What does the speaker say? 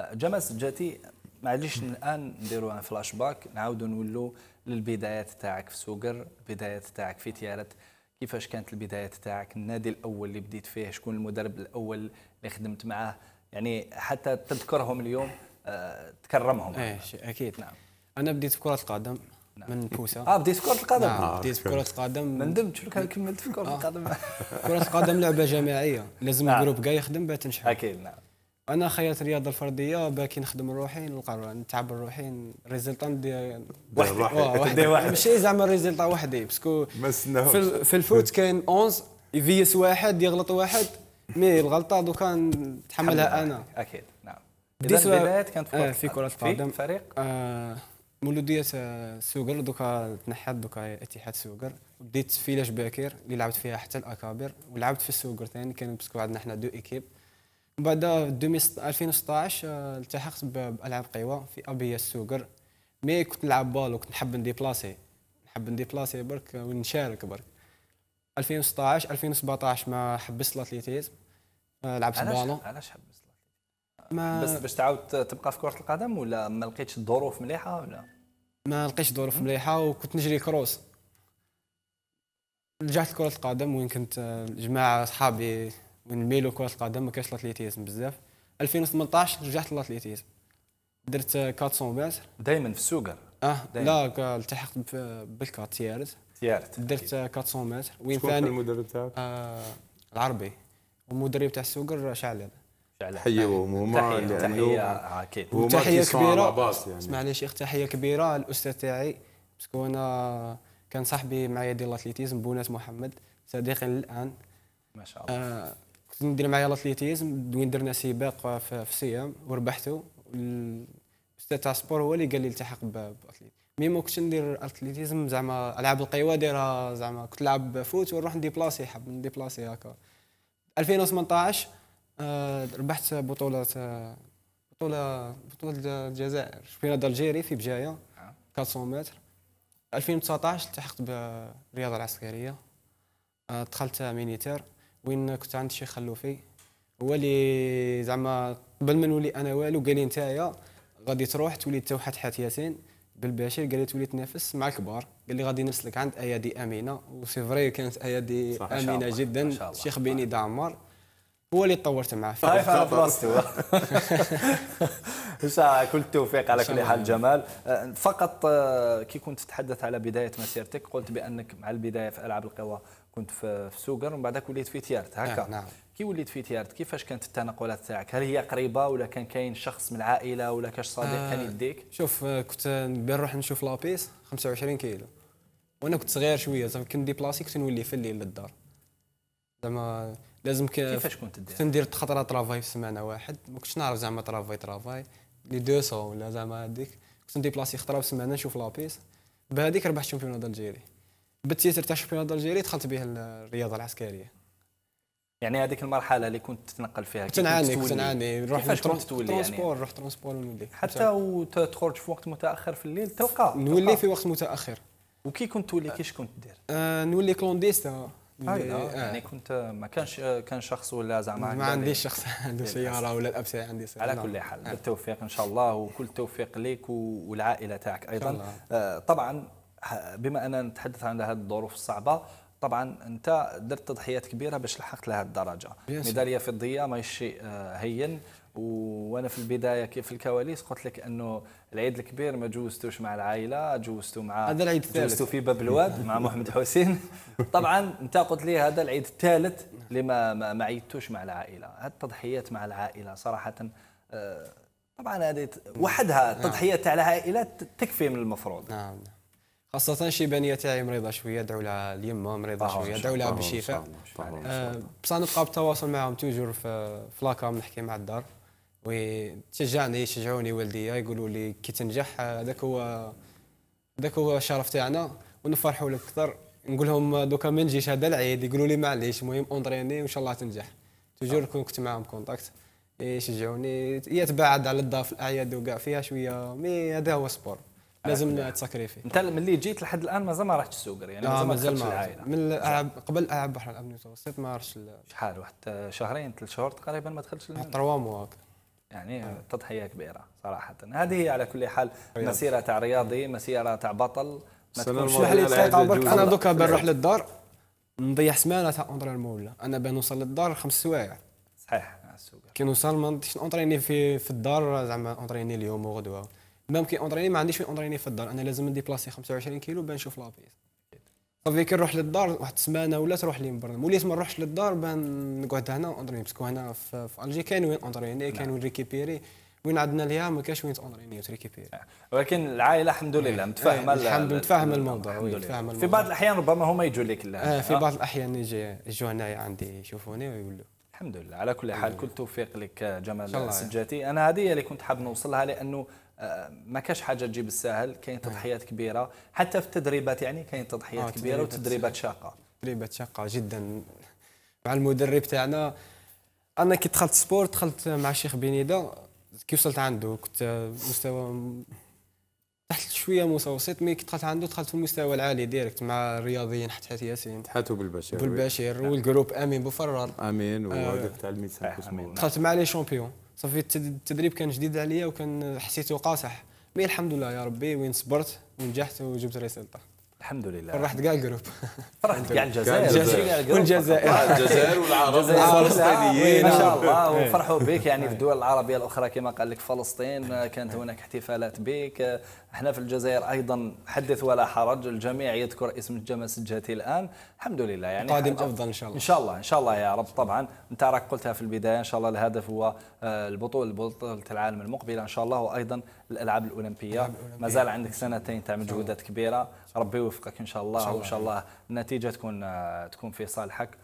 جمس جاتي معليش الان نديروا ان فلاش باك نعاودوا نولوا للبدايات تاعك في سوقر البدايات تاعك في تيارت كيفاش كانت البدايات تاعك النادي الاول اللي بديت فيه شكون المدرب الاول اللي خدمت معاه يعني حتى تذكرهم اليوم أه تكرمهم ايه اكيد نعم انا بديت بكره القدم نعم. من كوسا اه بديت كره القدم نعم. آه، بديت كره القدم ما ندمتش كملت في كره آه. القدم كره القدم لعبه جماعيه لازم نعم. الجروب كاع يخدم باش تنجح اكيد نعم انا خيرت الرياضه الفرديه باكي نخدم روحي نلقى نتعب روحي ريزلتون ندير وحدي واحد ماشي زعما ريزلتا وحدي باسكو في, في الفوت كاين 11 يفيس واحد يغلط واحد مي الغلطه دوكا نتحملها انا اكيد نعم اذا كانت في, آه في كره القدم فريق آه مولوديه سوقر دوكا تنحت دوكا اتحاد سوقر بديت في باكر اللي لعبت فيها حتى الاكابر ولعبت في السوقر ثاني كان باسكو عندنا حنا دو ايكيب بعد 2016 آه، التحقت بالعاب قوى في ابيا السوقر مي كنت نلعب بالو كنت نحب نديبلاسي نحب نديبلاسي برك ونشارك برك 2016 2017 ما حبست الاتليتيزم لعبت بالو علاش حبست ما بس باش تعاود تبقى في كره القدم ولا ما لقيتش الظروف مليحه ولا ما لقيتش ظروف مليحه وكنت نجري كروس رجعت لكره القدم وين كنت آه، جماعه اصحابي من الميلو كره القدم ما كانش الاتليتيزم بزاف 2018 رجعت للاتليتيزم درت 400 متر دائما في السوكر اه دايماً. لا التحقت بالكاتيارت تيارت درت 400 متر وين ثاني المدرب تاعك آه العربي والمدرب تاع السوكر شعلان حيوهم هما تحيه اكيد تحيه يعني آه، كبيره يعني. اسمع لي شيخ تحيه كبيره الاستاذ تاعي باسكو انا كان صاحبي معايا ديال الاتليتيزم بونات محمد صديقي الان ما شاء الله آه ندير معايا لاتليتيزم دوين درنا سباق في سيام وربحته الاستاذ تاع السبور هو اللي قال لي التحق باتليت مي ما كنتش ندير اتليتيزم زعما العاب القوى دايرها زعما كنت نلعب فوت ونروح نديبلاسي حب نديبلاسي هكا 2018 آه، ربحت بطولة بطولة بطولة الجزائر شبينة دالجيري في بجاية 400 متر 2019 التحقت بالرياضة العسكرية آه، دخلت مينيتير وين كنت عند الشيخ خلوفي هو اللي زعما قبل ما نولي انا والو قال لي نتايا غادي تروح تولي انت وحد حات ياسين بالبشير قال لي تولي تنافس مع الكبار قال لي غادي نرسلك عند ايادي امينه وسي فري كانت ايادي امينه جدا الشيخ بيني دعمار هو اللي تطورت معاه خايف على بلاصتي ان شاء الله كل التوفيق على كل حال جمال أه، فقط أه، كي كنت تتحدث على بدايه مسيرتك قلت بانك مع البدايه في العاب القوى كنت في سوقر ومن بعدك وليت في تيارت هكا آه، نعم. كي وليت في تيارت كيفاش كانت التنقلات تاعك هل هي قريبه ولا كان كاين شخص من العائله ولا كاش صديق آه كان يديك شوف كنت نروح نشوف لابيس 25 كيلو وانا كنت صغير شويه زعما كندي بلاصي كنت نولي في الليل للدار زعما لازم كيفاش كنت دير؟ كنت ندير خطره ترافاي في سمانة واحد ما كنتش نعرف زعما ترافاي ترافاي لي 200 ولا زعما هذيك كنت نديبلاسي خطره في سمانة نشوف لابيس بهذيك ربحت الشامبيون الجيري بالتيتر تاع الشامبيون الجيري دخلت به الرياضه العسكريه يعني هذيك المرحله اللي كنت تتنقل فيها كنت نعاني كنت نعاني نروح ترونسبور يعني. نروح ترونسبور ونولي حتى وتخرج في وقت متاخر في الليل تلقى نولي في وقت متاخر وكي كنت تولي كيش كنت دير؟ آه نولي كلونديستا آه. آه. يعني كنت ما كانش آه، كان شخص ولا زعما ما عنديش شخص عنده سياره ولا الاب عندي سياره على نعم. كل حال آه. بالتوفيق ان شاء الله وكل التوفيق لك والعائله تاعك ايضا طبعا بما اننا نتحدث عن هذه الظروف الصعبه طبعا انت درت تضحيات كبيره باش لحقت لهذه الدرجه ميداليه فضيه ماشي هين وانا في البدايه كيف في الكواليس قلت لك انه العيد الكبير ما جوزتوش مع العائله جوزتو مع هذا العيد الثالث في باب الواد مع محمد حسين طبعا انت قلت لي هذا العيد الثالث اللي ما ما عيدتوش مع العائله هاد التضحيات مع العائله صراحه آه، طبعا هذه وحدها التضحيه نعم. تاع العائله تكفي من المفروض نعم خاصة شيبانية تاعي مريضة شوية دعوا لها اليمة مريضة آه، شوية دعوا لها بالشفاء آه، بصح نبقى بالتواصل معاهم توجور في لاكام نحكي مع الدار وتشجعني شجعوني والديا يقولوا لي كي تنجح هذاك هو هذاك هو الشرف تاعنا ونفرحوا لك اكثر نقول لهم دوكا ما نجيش هذا العيد يقولوا لي معليش المهم اونطريني وان شاء الله تنجح توجور كون كنت معاهم كونتاكت يشجعوني يتباعد على الضاف في الاعياد وكاع فيها شويه مي هذا هو سبور لازم آه. تساكريفي انت ملي جيت لحد الان مازال ما رحتش السوقر يعني آه مازال ما العائله من أعب قبل العاب بحر الابن المتوسط ما عرفتش شحال واحد شهرين ثلاث شهور تقريبا ما دخلتش تروا موا يعني آه. تضحيه كبيره صراحه هذه آه. على كل حال مسيره تاع رياضي مسيره تاع بطل ما تكونش انا دوكا بنروح للدار نضيع سمانه تاع اونترينمون ولا انا بنوصل للدار خمس سوايع صحيح كي نوصل ما نديش اونتريني في في الدار زعما اونتريني اليوم وغدوه ميم كي اونتريني ما عنديش اونتريني في الدار انا لازم ندي بلاصي 25 كيلو باش نشوف لابيس صافي كي نروح للدار واحد السمانه ولا تروح لي برنم وليت ما نروحش للدار بان نقعد هنا اونتريني باسكو هنا في, الجي كاين وين اونتريني كاين نعم. وين ريكيبيري وين عندنا ليها ما كاش وين تاونريني وتريكيبيري آه، ولكن العائله الحمد لله إيه، متفاهمه إيه، الحمد لله متفاهمه الموضوع متفاهمه في بعض الاحيان ربما هما يجوا لك آه في آه. بعض الاحيان يجي يجوا هنايا عندي يشوفوني ويقولوا الحمد لله على كل حال كل توفيق لك آه، جمال السجاتي انا هذه اللي كنت حاب نوصلها لانه ما كاش حاجه تجيب الساهل كاين نعم. تضحيات كبيره حتى في التدريبات يعني كاين تضحيات آه، كبيره وتدريبات شاقه تدريبات شاقه جدا مع المدرب تاعنا انا كي دخلت سبور دخلت مع الشيخ بنيده كي وصلت عنده كنت مستوى تحت شويه متوسط مي كي دخلت عنده دخلت في المستوى العالي ديريكت مع الرياضيين حتى ياسين تحاتوا بالبشير بالبشير نعم. والجروب امين بوفرر امين وهذاك تاع الميسان دخلت مع لي شامبيون صافي التدريب كان جديد عليا وكان حسيته قاصح مي الحمد لله يا ربي وين صبرت ونجحت وجبت ريزلت الحمد لله فرحت كاع الجروب فرحت كاع الجزائر والجزائر الجزائر والعرب والفلسطينيين ما شاء الله وفرحوا بك يعني في الدول العربيه الاخرى كما قال لك فلسطين كانت هناك احتفالات بك احنا في الجزائر ايضا حدث ولا حرج الجميع يذكر اسم الجامع السجهتي الان الحمد لله يعني قادم افضل ان شاء الله ان شاء الله ان شاء الله يا رب طبعا انت راك قلتها في البدايه ان شاء الله الهدف هو آه، البطوله بطوله العالم المقبله ان شاء الله وايضا الالعاب الاولمبيه ما زال عندك سنتين تاع مجهودات كبيره ربي يوفقك ان شاء الله وان شاء الله النتيجه تكون آه، تكون في صالحك